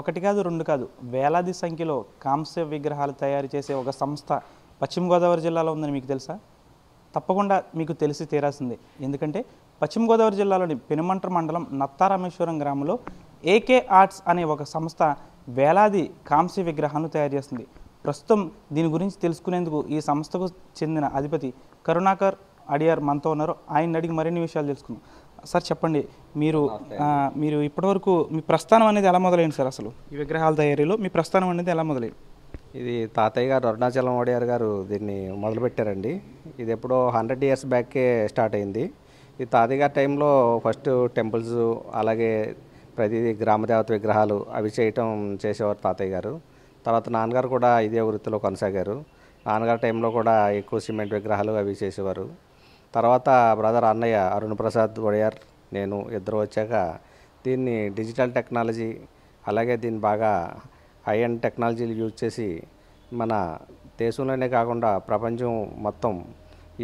ఒకటి కాదు రెండు కాదు వేలాది సంఖ్యలో కాంస్య విగ్రహాలు తయారు చేసే ఒక సంస్థ పశ్చిమ గోదావరి జిల్లాలో ఉందని మీకు తెలుసా తప్పకుండా మీకు తెలిసి తీరాల్సిందే ఎందుకంటే పశ్చిమ గోదావరి జిల్లాలోని పెనుమంటర్ మండలం నత్తారామేశ్వరం గ్రామంలో ఏకే ఆర్ట్స్ అనే ఒక సంస్థ వేలాది కాంస్య విగ్రహాలను తయారు చేస్తుంది ప్రస్తుతం దీని గురించి తెలుసుకునేందుకు ఈ సంస్థకు చెందిన అధిపతి కరుణాకర్ అడియార్ మనతో ఉన్నారు ఆయన అడిగి మరిన్ని విషయాలు తెలుసుకుందాం సార్ చెప్పండి మీరు మీరు ఇప్పటివరకు మీ ప్రస్థానం అనేది ఎలా మొదలైంది సార్ అసలు ఈ విగ్రహాల తయారీలో మీ ప్రస్థానం అనేది ఎలా మొదలైంది ఇది తాతయ్య గారు అరుణాచలం ఓడియార్ గారు దీన్ని మొదలుపెట్టారండి ఇది ఎప్పుడో హండ్రెడ్ ఇయర్స్ బ్యాకే స్టార్ట్ అయింది ఈ తాతయ్య గారి టైంలో ఫస్ట్ టెంపుల్స్ అలాగే ప్రతి గ్రామదేవత విగ్రహాలు అవి చేయటం చేసేవారు తాతయ్య గారు తర్వాత నాన్నగారు కూడా ఇదే వృత్తిలో కొనసాగారు నాన్నగారి టైంలో కూడా ఎక్కువ సిమెంట్ విగ్రహాలు అవి చేసేవారు తర్వాత బ్రదర్ అన్నయ్య అరుణ్ ప్రసాద్ వడియార్ నేను ఇద్దరు వచ్చాక దీన్ని డిజిటల్ టెక్నాలజీ అలాగే దీన్ని బాగా హై అండ్ టెక్నాలజీలు యూజ్ చేసి మన దేశంలోనే కాకుండా ప్రపంచం మొత్తం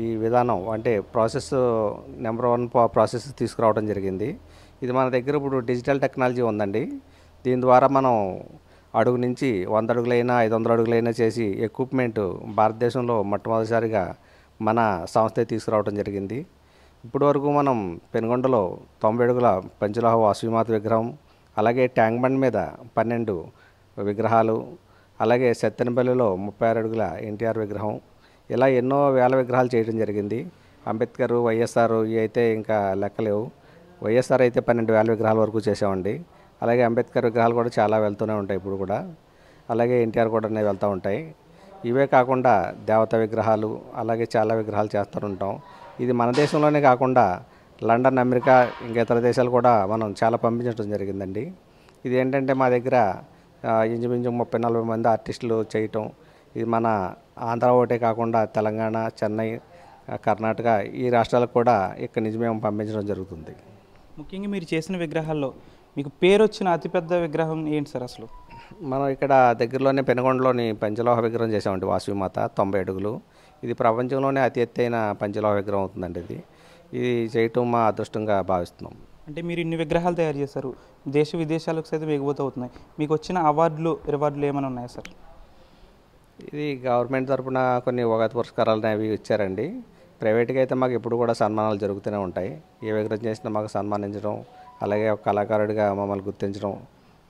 ఈ విధానం అంటే ప్రాసెస్ నెంబర్ వన్ ప్రాసెస్ తీసుకురావడం జరిగింది ఇది మన దగ్గర ఇప్పుడు డిజిటల్ టెక్నాలజీ ఉందండి దీని ద్వారా మనం అడుగు నుంచి వంద అడుగులైనా ఐదు వందల అడుగులైనా చేసి ఎక్విప్మెంట్ భారతదేశంలో మొట్టమొదటిసారిగా మన సంస్థ తీసుకురావడం జరిగింది ఇప్పటి వరకు మనం పెనుగొండలో తొంభై అడుగుల పంచలోహ వాసుమాత విగ్రహం అలాగే ట్యాంక్ బండ్ మీద పన్నెండు విగ్రహాలు అలాగే సత్తెనపల్లిలో ముప్పై ఆరు అడుగుల ఎన్టీఆర్ విగ్రహం ఇలా ఎన్నో వేల విగ్రహాలు చేయడం జరిగింది అంబేద్కర్ వైఎస్ఆర్ ఇవి అయితే ఇంకా లెక్కలేవు వైఎస్ఆర్ అయితే పన్నెండు వేల విగ్రహాల వరకు చేసామండి అలాగే అంబేద్కర్ విగ్రహాలు కూడా చాలా వెళ్తూనే ఉంటాయి ఇప్పుడు కూడా అలాగే ఎన్టీఆర్ కూడా వెళ్తూ ఉంటాయి ఇవే కాకుండా దేవత విగ్రహాలు అలాగే చాలా విగ్రహాలు చేస్తూ ఉంటాం ఇది మన దేశంలోనే కాకుండా లండన్ అమెరికా ఇంకా ఇతర దేశాలు కూడా మనం చాలా పంపించడం జరిగిందండి ఇది ఏంటంటే మా దగ్గర ఇంచుమించు ముప్పై నలభై మంది ఆర్టిస్టులు చేయటం ఇది మన ఆంధ్ర ఒకటే కాకుండా తెలంగాణ చెన్నై కర్ణాటక ఈ రాష్ట్రాలకు కూడా ఇక్కడ నుంచి మేము పంపించడం జరుగుతుంది ముఖ్యంగా మీరు చేసిన విగ్రహాల్లో మీకు పేరు వచ్చిన అతిపెద్ద విగ్రహం ఏంటి సార్ అసలు మనం ఇక్కడ దగ్గరలోనే పెనుగొండలోని పంచలోహ విగ్రహం చేసామండి వాసవి తొంభై అడుగులు ఇది ప్రపంచంలోనే అతి ఎత్తైన పంచలోహ విగ్రహం అవుతుందండి ఇది ఇది చేయటం మా అదృష్టంగా భావిస్తున్నాం అంటే మీరు ఇన్ని విగ్రహాలు తయారు చేశారు దేశ విదేశాలకు సైతం ఎగిపోతూ అవుతున్నాయి మీకు వచ్చిన అవార్డులు రివార్డులు ఏమైనా ఉన్నాయా సార్ ఇది గవర్నమెంట్ తరఫున కొన్ని ఉగాది పురస్కారాలు అనేవి ఇచ్చారండి ప్రైవేట్గా అయితే మాకు ఎప్పుడు కూడా సన్మానాలు జరుగుతూనే ఉంటాయి ఏ విగ్రహం చేసినా మాకు సన్మానించడం అలాగే ఒక కళాకారుడిగా మమ్మల్ని గుర్తించడం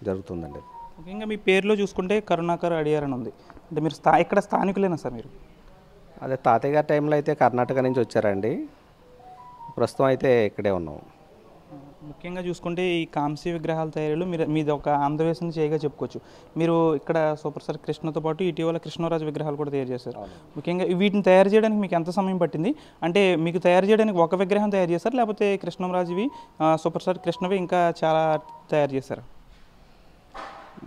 జరుగుతుందండి ముఖ్యంగా మీ పేరులో చూసుకుంటే కరుణాకర్ అడియార్ అని ఉంది అంటే మీరు స్థా ఇక్కడ స్థానికులేనా సార్ మీరు అదే తాతయ్య గారి టైంలో అయితే కర్ణాటక నుంచి వచ్చారండి ప్రస్తుతం అయితే ఇక్కడే ఉన్నాం ముఖ్యంగా చూసుకుంటే ఈ కాంస్య విగ్రహాల తయారీలో మీరు మీది ఒక ఆంధ్రప్రదేశ్ చేయగా చెప్పుకోవచ్చు మీరు ఇక్కడ సూపర్ సార్ కృష్ణతో పాటు ఇటీవల కృష్ణరాజు విగ్రహాలు కూడా తయారు చేశారు ముఖ్యంగా వీటిని తయారు చేయడానికి మీకు ఎంత సమయం పట్టింది అంటే మీకు తయారు చేయడానికి ఒక విగ్రహం తయారు చేశారు లేకపోతే కృష్ణరాజువి సూపర్ సార్ కృష్ణవి ఇంకా చాలా తయారు చేశారు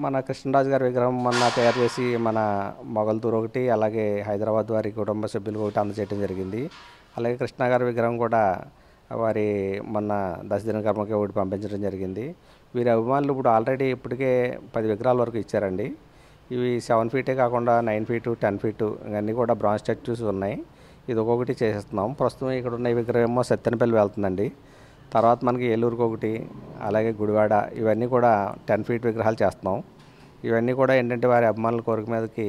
మన కృష్ణరాజు గారి విగ్రహం మొన్న తయారు చేసి మన మొగల్దూరు ఒకటి అలాగే హైదరాబాద్ వారి కుటుంబ సభ్యులు ఒకటి అందజేయడం జరిగింది అలాగే కృష్ణ గారి విగ్రహం కూడా వారి మొన్న దశదిన కర్మకి ఒకటి పంపించడం జరిగింది వీరి అభిమానులు ఇప్పుడు ఆల్రెడీ ఇప్పటికే పది విగ్రహాల వరకు ఇచ్చారండి ఇవి సెవెన్ ఫీటే కాకుండా నైన్ ఫీటు టెన్ ఫీటు ఇవన్నీ కూడా బ్రాంజ్ స్టాచ్యూస్ ఉన్నాయి ఇది ఒక్కొక్కటి చేసేస్తున్నాం ప్రస్తుతం ఇక్కడ ఉన్న విగ్రహం ఏమో సత్తెనపల్లి వెళ్తుందండి తర్వాత మనకి ఏలూరుకు ఒకటి అలాగే గుడివాడ ఇవన్నీ కూడా టెన్ ఫీట్ విగ్రహాలు చేస్తున్నాం ఇవన్నీ కూడా ఏంటంటే వారి అభిమానుల కోరిక మీదకి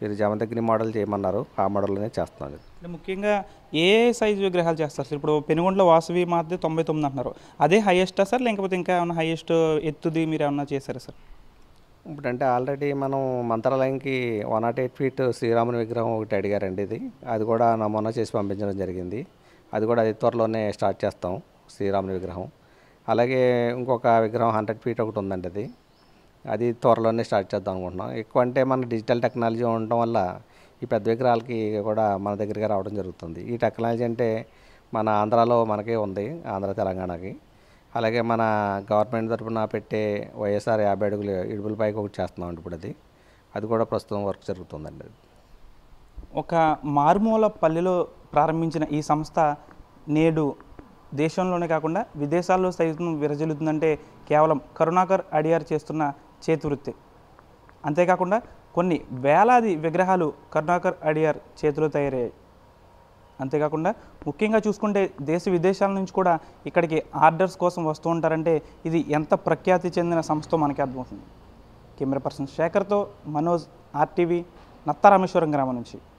వీరు జమదగ్ని మోడల్ చేయమన్నారు ఆ మోడల్లోనే చేస్తున్నాను ముఖ్యంగా ఏ సైజ్ విగ్రహాలు చేస్తారు సార్ ఇప్పుడు పెనుగొండలో వాసవి మాత్రమే తొంభై తొమ్మిది అంటున్నారు అదే హైయెస్టా సార్ లేకపోతే ఇంకా ఏమైనా హైయెస్ట్ ఎత్తుది మీరు ఏమన్నా చేశారా సార్ ఇప్పుడంటే ఆల్రెడీ మనం మంత్రాలయంకి వన్ నాట్ ఎయిట్ ఫీట్ శ్రీరాముని విగ్రహం ఒకటి అడిగారండి ఇది అది కూడా నమూనా చేసి పంపించడం జరిగింది అది కూడా అది త్వరలోనే స్టార్ట్ చేస్తాం శ్రీరాముని విగ్రహం అలాగే ఇంకొక విగ్రహం హండ్రెడ్ ఫీట్ ఒకటి ఉందండి అది అది త్వరలోనే స్టార్ట్ చేద్దాం అనుకుంటున్నాం ఎక్కువ అంటే మన డిజిటల్ టెక్నాలజీ ఉండటం వల్ల ఈ పెద్ద విగ్రహాలకి కూడా మన దగ్గరికి రావడం జరుగుతుంది ఈ టెక్నాలజీ అంటే మన ఆంధ్రాలో మనకే ఉంది ఆంధ్ర తెలంగాణకి అలాగే మన గవర్నమెంట్ తరఫున పెట్టే వైఎస్ఆర్ యాభై అడుగులు ఇడుపుల పైకి ఒకటి చేస్తున్నాం ఇప్పుడు అది అది కూడా ప్రస్తుతం వర్క్ జరుగుతుందండి ఒక మారుమూల పల్లెలో ప్రారంభించిన ఈ సంస్థ నేడు దేశంలోనే కాకుండా విదేశాల్లో సైతం విరజిల్లుతుందంటే కేవలం కరుణాకర్ అడియార్ చేస్తున్న చేతివృత్తి అంతేకాకుండా కొన్ని వేలాది విగ్రహాలు కరుణాకర్ అడియార్ చేతిలో తయారయ్యాయి అంతేకాకుండా ముఖ్యంగా చూసుకుంటే దేశ విదేశాల నుంచి కూడా ఇక్కడికి ఆర్డర్స్ కోసం వస్తూ ఉంటారంటే ఇది ఎంత ప్రఖ్యాతి చెందిన సంస్థ మనకి అర్థమవుతుంది కెమెరా పర్సన్ శేఖర్తో మనోజ్ ఆర్టీవీ నత్తారామేశ్వరం గ్రామం నుంచి